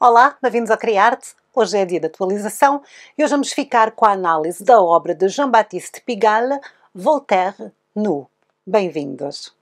Olá, bem-vindos ao Criarte. Hoje é dia de atualização e hoje vamos ficar com a análise da obra de Jean-Baptiste Pigalle, Voltaire Nu. Bem-vindos!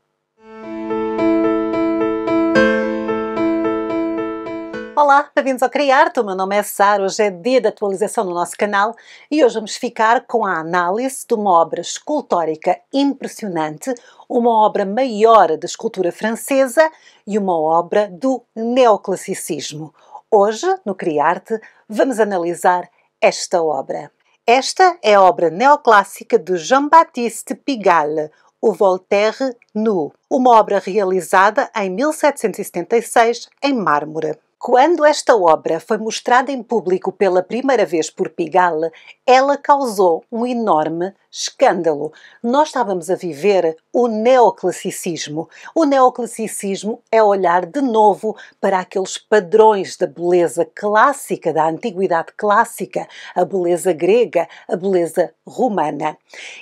Olá, bem-vindos ao Criarte. O meu nome é Sara. Hoje é dia de atualização no nosso canal e hoje vamos ficar com a análise de uma obra escultórica impressionante, uma obra maior da escultura francesa e uma obra do neoclassicismo. Hoje, no Criarte, vamos analisar esta obra. Esta é a obra neoclássica de Jean-Baptiste Pigalle, O Voltaire Nu, uma obra realizada em 1776 em mármore. Quando esta obra foi mostrada em público pela primeira vez por Pigalle, ela causou um enorme escândalo. Nós estávamos a viver o neoclassicismo. O neoclassicismo é olhar de novo para aqueles padrões da beleza clássica, da antiguidade clássica, a beleza grega, a beleza romana.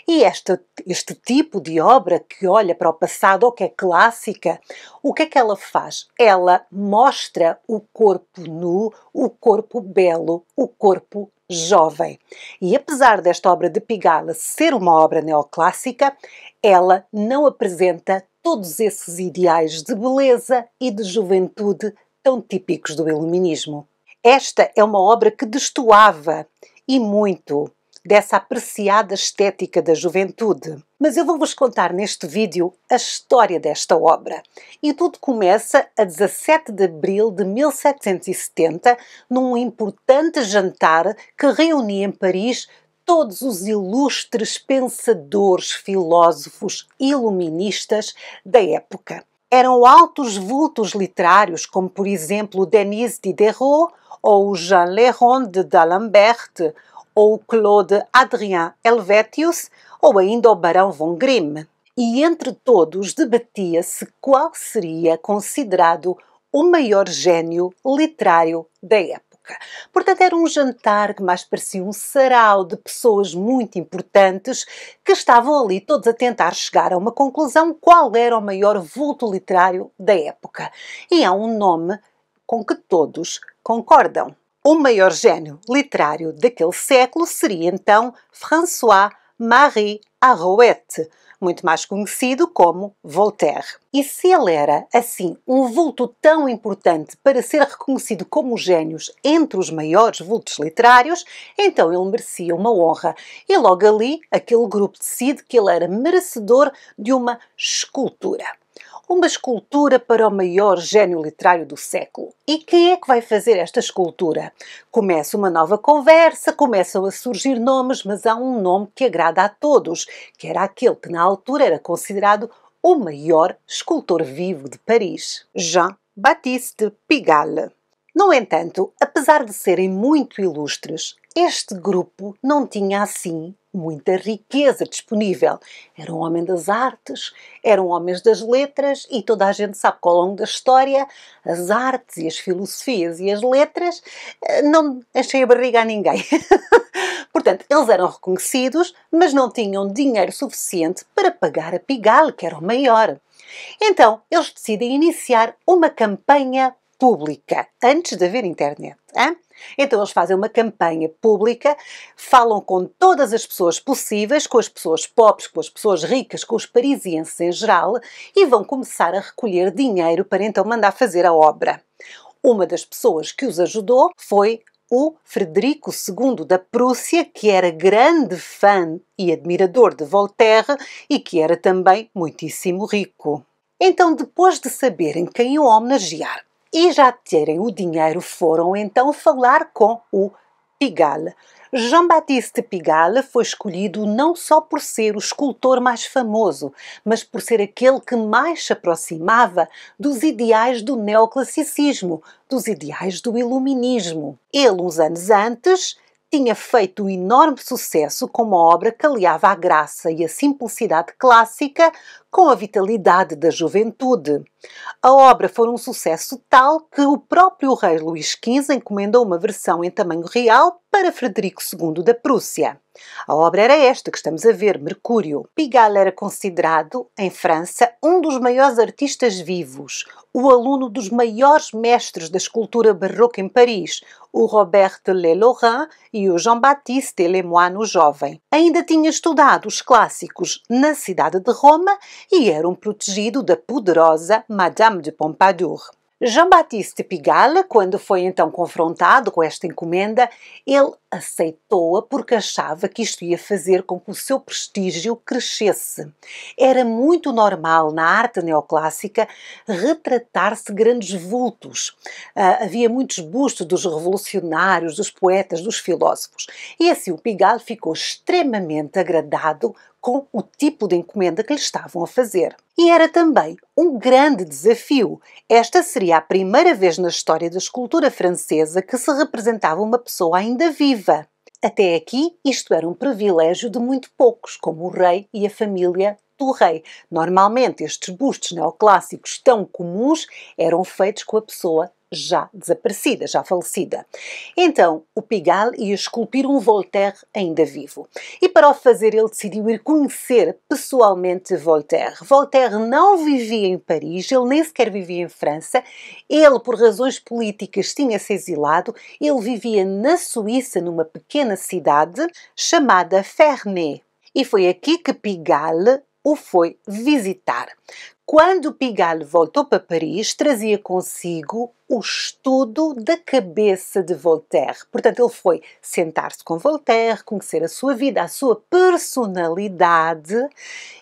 E este tipo de obra que olha para o passado ou que é clássica, o que é que ela faz? Ela mostra o corpo nu, o corpo belo, o corpo jovem. E apesar desta obra de Pigala ser uma obra neoclássica, ela não apresenta todos esses ideais de beleza e de juventude tão típicos do Iluminismo. Esta é uma obra que destoava e muito dessa apreciada estética da juventude. Mas eu vou-vos contar neste vídeo a história desta obra. E tudo começa a 17 de abril de 1770, num importante jantar que reunia em Paris todos os ilustres pensadores, filósofos, iluministas da época. Eram altos vultos literários, como por exemplo Denise Diderot ou Jean Leron de D'Alembert, ou Claude Adrien Helvetius, ou ainda o Barão von Grimm. E entre todos debatia-se qual seria considerado o maior gênio literário da época. Portanto, era um jantar que mais parecia um sarau de pessoas muito importantes que estavam ali todos a tentar chegar a uma conclusão qual era o maior vulto literário da época. E há um nome com que todos concordam. O maior gênio literário daquele século seria então François-Marie Arouet, muito mais conhecido como Voltaire. E se ele era, assim, um vulto tão importante para ser reconhecido como gênios entre os maiores vultos literários, então ele merecia uma honra. E logo ali, aquele grupo decide que ele era merecedor de uma escultura uma escultura para o maior gênio literário do século. E quem é que vai fazer esta escultura? Começa uma nova conversa, começam a surgir nomes, mas há um nome que agrada a todos, que era aquele que na altura era considerado o maior escultor vivo de Paris, Jean Baptiste Pigalle. No entanto, apesar de serem muito ilustres, este grupo não tinha assim muita riqueza disponível. Era um homem das artes, eram homens das letras e toda a gente sabe que ao longo da história as artes e as filosofias e as letras eh, não enchei a barriga a ninguém. Portanto, eles eram reconhecidos, mas não tinham dinheiro suficiente para pagar a Pigalle, que era o maior. Então, eles decidem iniciar uma campanha pública antes de haver internet. Hein? Então eles fazem uma campanha pública, falam com todas as pessoas possíveis, com as pessoas pobres, com as pessoas ricas, com os parisienses em geral, e vão começar a recolher dinheiro para então mandar fazer a obra. Uma das pessoas que os ajudou foi o Frederico II da Prússia, que era grande fã e admirador de Voltaire e que era também muitíssimo rico. Então, depois de saberem quem o homenagear, e já terem o dinheiro foram então falar com o Pigalle. Jean-Baptiste Pigalle foi escolhido não só por ser o escultor mais famoso, mas por ser aquele que mais se aproximava dos ideais do neoclassicismo, dos ideais do iluminismo. Ele, uns anos antes, tinha feito um enorme sucesso com uma obra que aliava a graça e a simplicidade clássica com a vitalidade da juventude. A obra foi um sucesso tal que o próprio rei Luís XV encomendou uma versão em tamanho real para Frederico II da Prússia. A obra era esta que estamos a ver, Mercúrio. Pigalle era considerado, em França, um dos maiores artistas vivos, o aluno dos maiores mestres da escultura barroca em Paris, o Robert Lelorin e o Jean-Baptiste Lemoine, o jovem. Ainda tinha estudado os clássicos na cidade de Roma e era um protegido da poderosa Madame de Pompadour. Jean-Baptiste Pigalle, quando foi então confrontado com esta encomenda, ele aceitou-a porque achava que isto ia fazer com que o seu prestígio crescesse. Era muito normal na arte neoclássica retratar-se grandes vultos. Uh, havia muitos bustos dos revolucionários, dos poetas, dos filósofos. E assim o Pigalle ficou extremamente agradado com o tipo de encomenda que lhe estavam a fazer. E era também um grande desafio. Esta seria a primeira vez na história da escultura francesa que se representava uma pessoa ainda viva. Até aqui, isto era um privilégio de muito poucos, como o rei e a família do rei. Normalmente, estes bustos neoclássicos tão comuns eram feitos com a pessoa já desaparecida, já falecida. Então, o Pigalle ia esculpir um Voltaire ainda vivo. E para o fazer, ele decidiu ir conhecer pessoalmente Voltaire. Voltaire não vivia em Paris, ele nem sequer vivia em França. Ele, por razões políticas, tinha-se exilado. Ele vivia na Suíça, numa pequena cidade chamada Ferney. E foi aqui que Pigalle o foi visitar. Quando Pigalle voltou para Paris, trazia consigo o estudo da cabeça de Voltaire. Portanto, ele foi sentar-se com Voltaire, conhecer a sua vida, a sua personalidade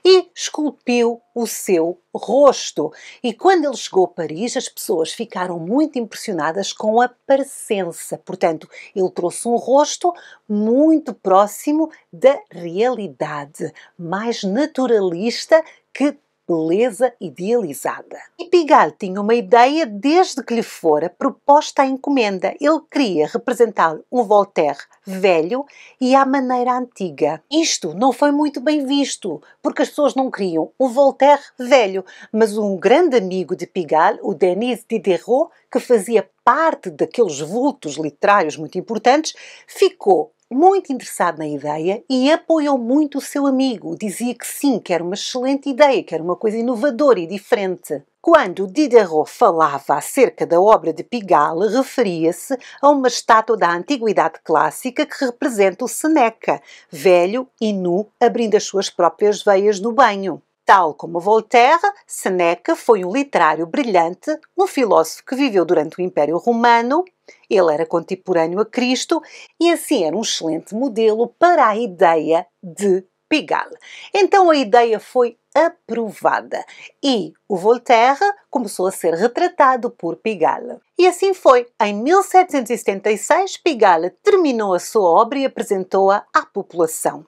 e esculpiu o seu rosto. E quando ele chegou a Paris, as pessoas ficaram muito impressionadas com a presença. Portanto, ele trouxe um rosto muito próximo da realidade, mais naturalista que beleza idealizada. E Pigalle tinha uma ideia desde que lhe fora proposta a encomenda. Ele queria representar um Voltaire velho e à maneira antiga. Isto não foi muito bem visto, porque as pessoas não queriam um Voltaire velho, mas um grande amigo de Pigalle, o Denis Diderot, que fazia parte daqueles vultos literários muito importantes, ficou muito interessado na ideia e apoiou muito o seu amigo. Dizia que sim, que era uma excelente ideia, que era uma coisa inovadora e diferente. Quando Diderot falava acerca da obra de Pigalle, referia-se a uma estátua da antiguidade clássica que representa o Seneca, velho e nu, abrindo as suas próprias veias no banho. Tal como Voltaire, Seneca foi um literário brilhante, um filósofo que viveu durante o Império Romano ele era contemporâneo a Cristo e assim era um excelente modelo para a ideia de Pigalle. Então a ideia foi aprovada e o Voltaire começou a ser retratado por Pigalle. E assim foi. Em 1776, Pigalle terminou a sua obra e apresentou-a à população.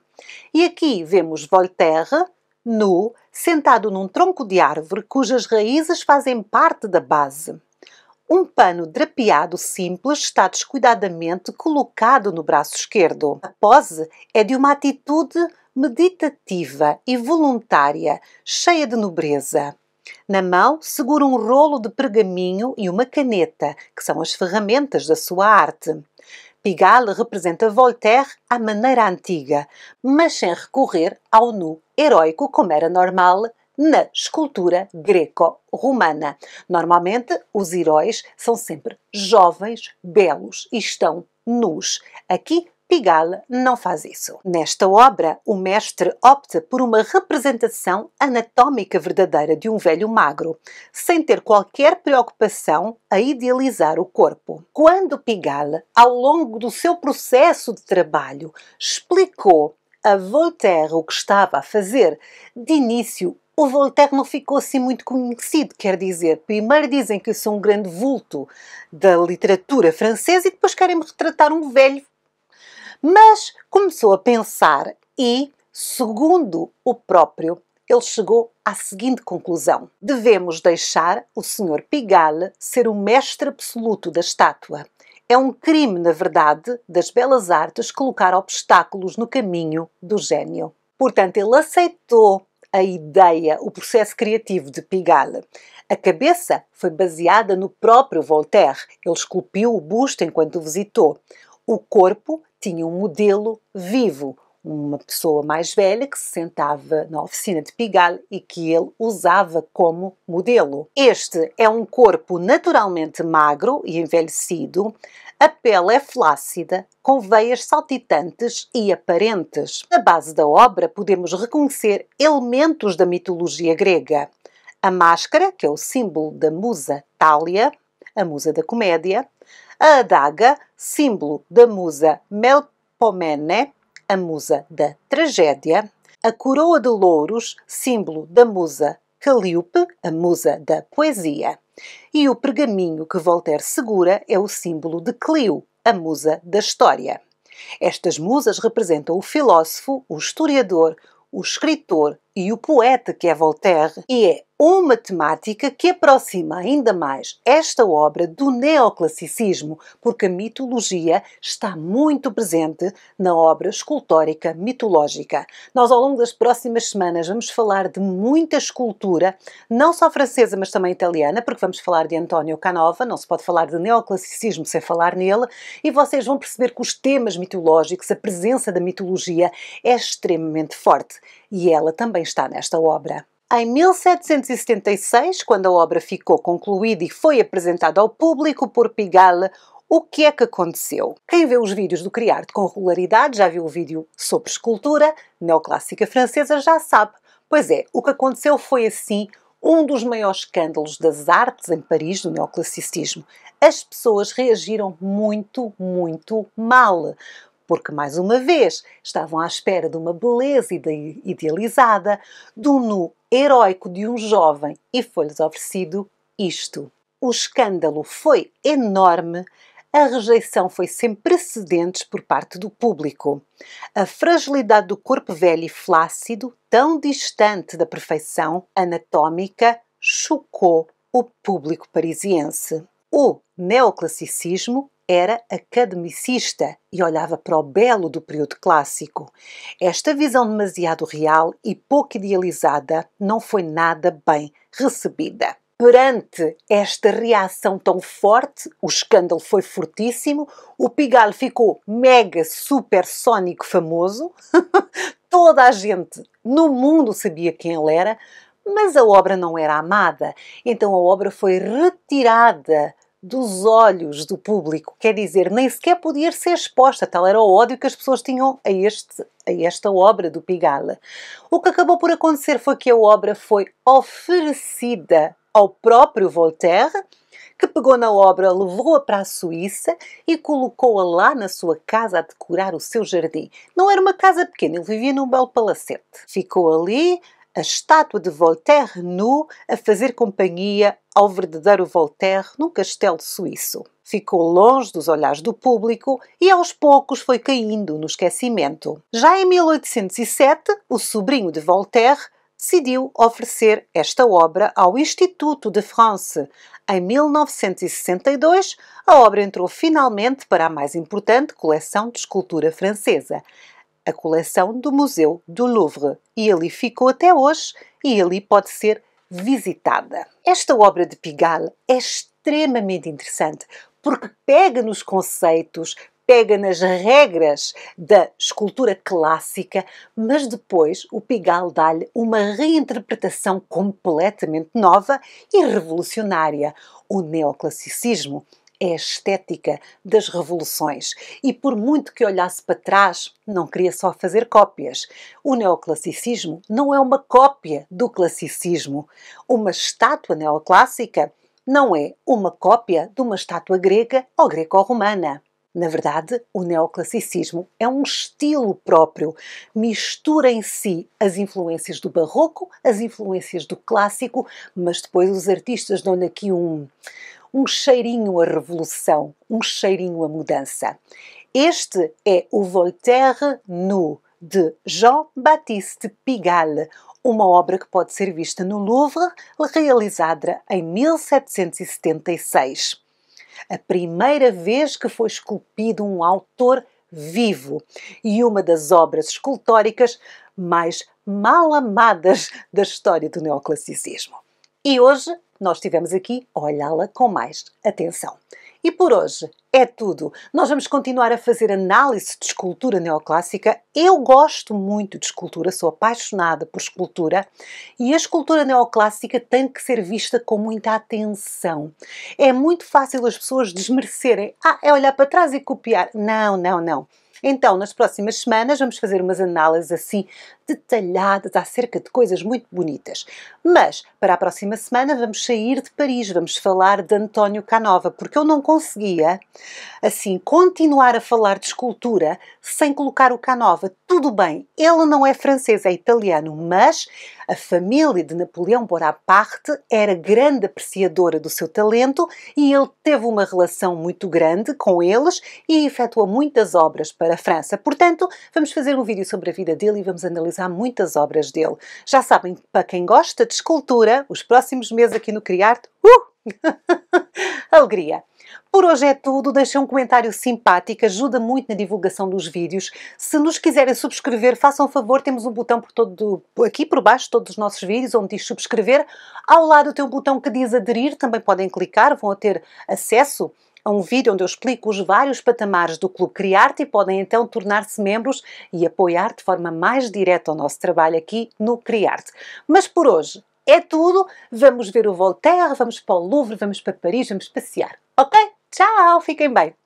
E aqui vemos Voltaire nu, sentado num tronco de árvore cujas raízes fazem parte da base. Um pano drapeado simples está descuidadamente colocado no braço esquerdo. A pose é de uma atitude meditativa e voluntária, cheia de nobreza. Na mão, segura um rolo de pergaminho e uma caneta, que são as ferramentas da sua arte. Pigalle representa Voltaire à maneira antiga, mas sem recorrer ao nu heróico como era normal na escultura greco-romana. Normalmente, os heróis são sempre jovens, belos e estão nus. Aqui, Pigalle não faz isso. Nesta obra, o mestre opta por uma representação anatômica verdadeira de um velho magro, sem ter qualquer preocupação a idealizar o corpo. Quando Pigalle, ao longo do seu processo de trabalho, explicou a Voltaire o que estava a fazer, de início o Voltaire não ficou assim muito conhecido, quer dizer, primeiro dizem que eu sou um grande vulto da literatura francesa e depois querem retratar um velho. Mas começou a pensar e, segundo o próprio, ele chegou à seguinte conclusão: devemos deixar o Sr. Pigalle ser o mestre absoluto da estátua. É um crime, na verdade, das belas artes colocar obstáculos no caminho do gênio. Portanto, ele aceitou a ideia, o processo criativo de Pigalle. A cabeça foi baseada no próprio Voltaire. Ele esculpiu o busto enquanto o visitou. O corpo tinha um modelo vivo, uma pessoa mais velha que se sentava na oficina de Pigalle e que ele usava como modelo. Este é um corpo naturalmente magro e envelhecido, a pele é flácida, com veias saltitantes e aparentes. Na base da obra podemos reconhecer elementos da mitologia grega. A máscara, que é o símbolo da musa Tália, a musa da comédia, a adaga, símbolo da musa Melpomene, a musa da tragédia, a coroa de louros, símbolo da musa Calliope, a musa da poesia. E o pergaminho que Voltaire segura é o símbolo de Clio, a musa da história. Estas musas representam o filósofo, o historiador, o escritor, e o poeta que é Voltaire, e é uma temática que aproxima ainda mais esta obra do neoclassicismo, porque a mitologia está muito presente na obra escultórica mitológica. Nós, ao longo das próximas semanas, vamos falar de muita escultura, não só francesa, mas também italiana, porque vamos falar de Antonio Canova, não se pode falar de neoclassicismo sem falar nele, e vocês vão perceber que os temas mitológicos, a presença da mitologia, é extremamente forte e ela também está nesta obra. Em 1776, quando a obra ficou concluída e foi apresentada ao público por Pigalle, o que é que aconteceu? Quem vê os vídeos do Criarte com regularidade já viu o vídeo sobre escultura neoclássica francesa, já sabe. Pois é, o que aconteceu foi assim um dos maiores escândalos das artes em Paris do neoclassicismo. As pessoas reagiram muito, muito mal porque, mais uma vez, estavam à espera de uma beleza idealizada, do nu heróico de um jovem e foi-lhes oferecido isto. O escândalo foi enorme, a rejeição foi sem precedentes por parte do público. A fragilidade do corpo velho e flácido, tão distante da perfeição anatómica, chocou o público parisiense. O neoclassicismo era academicista e olhava para o belo do período clássico. Esta visão demasiado real e pouco idealizada não foi nada bem recebida. Perante esta reação tão forte, o escândalo foi fortíssimo, o Pigalle ficou mega supersónico famoso, toda a gente no mundo sabia quem ele era, mas a obra não era amada, então a obra foi retirada dos olhos do público. Quer dizer, nem sequer podia ser exposta, tal era o ódio que as pessoas tinham a, este, a esta obra do Pigalle. O que acabou por acontecer foi que a obra foi oferecida ao próprio Voltaire, que pegou na obra, levou-a para a Suíça e colocou-a lá na sua casa a decorar o seu jardim. Não era uma casa pequena, ele vivia num belo palacete. Ficou ali a estátua de Voltaire nu a fazer companhia ao verdadeiro Voltaire num castelo suíço. Ficou longe dos olhares do público e aos poucos foi caindo no esquecimento. Já em 1807, o sobrinho de Voltaire decidiu oferecer esta obra ao Instituto de France. Em 1962, a obra entrou finalmente para a mais importante coleção de escultura francesa, a coleção do Museu do Louvre e ali ficou até hoje e ali pode ser visitada. Esta obra de Pigalle é extremamente interessante porque pega nos conceitos, pega nas regras da escultura clássica, mas depois o Pigalle dá-lhe uma reinterpretação completamente nova e revolucionária, o neoclassicismo é a estética das revoluções e, por muito que olhasse para trás, não queria só fazer cópias. O neoclassicismo não é uma cópia do classicismo. Uma estátua neoclássica não é uma cópia de uma estátua grega ou greco-romana. Na verdade, o neoclassicismo é um estilo próprio, mistura em si as influências do barroco, as influências do clássico, mas depois os artistas dão-lhe aqui um, um cheirinho à revolução, um cheirinho à mudança. Este é o Voltaire nu de Jean-Baptiste Pigalle, uma obra que pode ser vista no Louvre, realizada em 1776. A primeira vez que foi esculpido um autor vivo e uma das obras escultóricas mais mal amadas da história do neoclassicismo. E hoje nós estivemos aqui a olhá-la com mais atenção. E por hoje é tudo. Nós vamos continuar a fazer análise de escultura neoclássica. Eu gosto muito de escultura, sou apaixonada por escultura e a escultura neoclássica tem que ser vista com muita atenção. É muito fácil as pessoas desmerecerem. Ah, é olhar para trás e copiar. Não, não, não. Então, nas próximas semanas, vamos fazer umas análises assim detalhadas acerca de coisas muito bonitas. Mas para a próxima semana vamos sair de Paris, vamos falar de António Canova, porque eu não conseguia assim continuar a falar de escultura sem colocar o Canova. Tudo bem, ele não é francês, é italiano, mas a família de Napoleão Bonaparte era grande apreciadora do seu talento e ele teve uma relação muito grande com eles e efetuou muitas obras para a França. Portanto, vamos fazer um vídeo sobre a vida dele e vamos analisar há muitas obras dele. Já sabem, para quem gosta de escultura, os próximos meses aqui no Criarte, uh! Alegria! Por hoje é tudo, deixem um comentário simpático, ajuda muito na divulgação dos vídeos. Se nos quiserem subscrever, façam favor, temos um botão por todo, aqui por baixo de todos os nossos vídeos, onde diz subscrever. Ao lado tem um botão que diz aderir, também podem clicar, vão ter acesso a um vídeo onde eu explico os vários patamares do Clube Criarte e podem então tornar-se membros e apoiar de forma mais direta o nosso trabalho aqui no Criarte. Mas por hoje é tudo. Vamos ver o Voltaire, vamos para o Louvre, vamos para Paris, vamos passear. Ok? Tchau, fiquem bem!